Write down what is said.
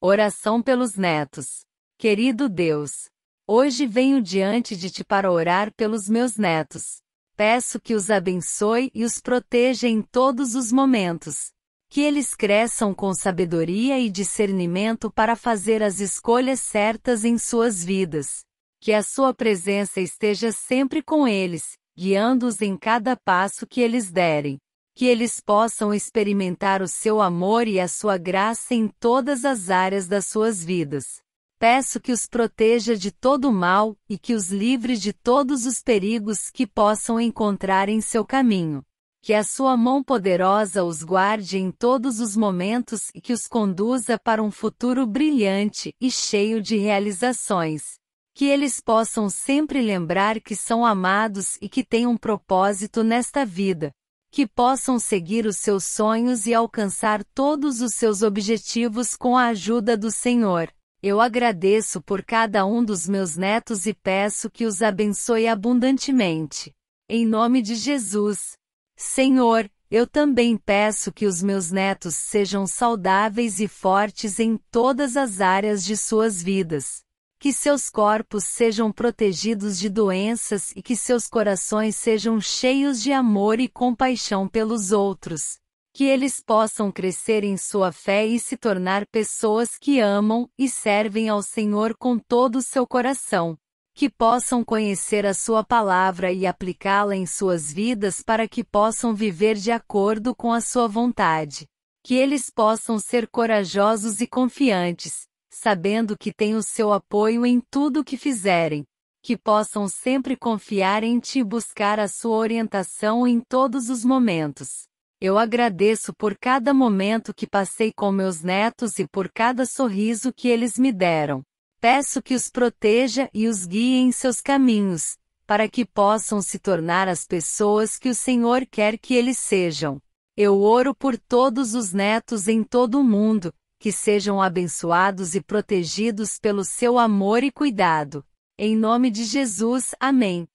Oração pelos netos. Querido Deus, hoje venho diante de ti para orar pelos meus netos. Peço que os abençoe e os proteja em todos os momentos. Que eles cresçam com sabedoria e discernimento para fazer as escolhas certas em suas vidas. Que a sua presença esteja sempre com eles, guiando-os em cada passo que eles derem que eles possam experimentar o seu amor e a sua graça em todas as áreas das suas vidas. Peço que os proteja de todo mal e que os livre de todos os perigos que possam encontrar em seu caminho. Que a sua mão poderosa os guarde em todos os momentos e que os conduza para um futuro brilhante e cheio de realizações. Que eles possam sempre lembrar que são amados e que têm um propósito nesta vida que possam seguir os seus sonhos e alcançar todos os seus objetivos com a ajuda do Senhor. Eu agradeço por cada um dos meus netos e peço que os abençoe abundantemente. Em nome de Jesus. Senhor, eu também peço que os meus netos sejam saudáveis e fortes em todas as áreas de suas vidas que seus corpos sejam protegidos de doenças e que seus corações sejam cheios de amor e compaixão pelos outros. Que eles possam crescer em sua fé e se tornar pessoas que amam e servem ao Senhor com todo o seu coração. Que possam conhecer a sua palavra e aplicá-la em suas vidas para que possam viver de acordo com a sua vontade. Que eles possam ser corajosos e confiantes, sabendo que têm o seu apoio em tudo o que fizerem, que possam sempre confiar em ti e buscar a sua orientação em todos os momentos. Eu agradeço por cada momento que passei com meus netos e por cada sorriso que eles me deram. Peço que os proteja e os guie em seus caminhos, para que possam se tornar as pessoas que o Senhor quer que eles sejam. Eu oro por todos os netos em todo o mundo, que sejam abençoados e protegidos pelo seu amor e cuidado. Em nome de Jesus, amém.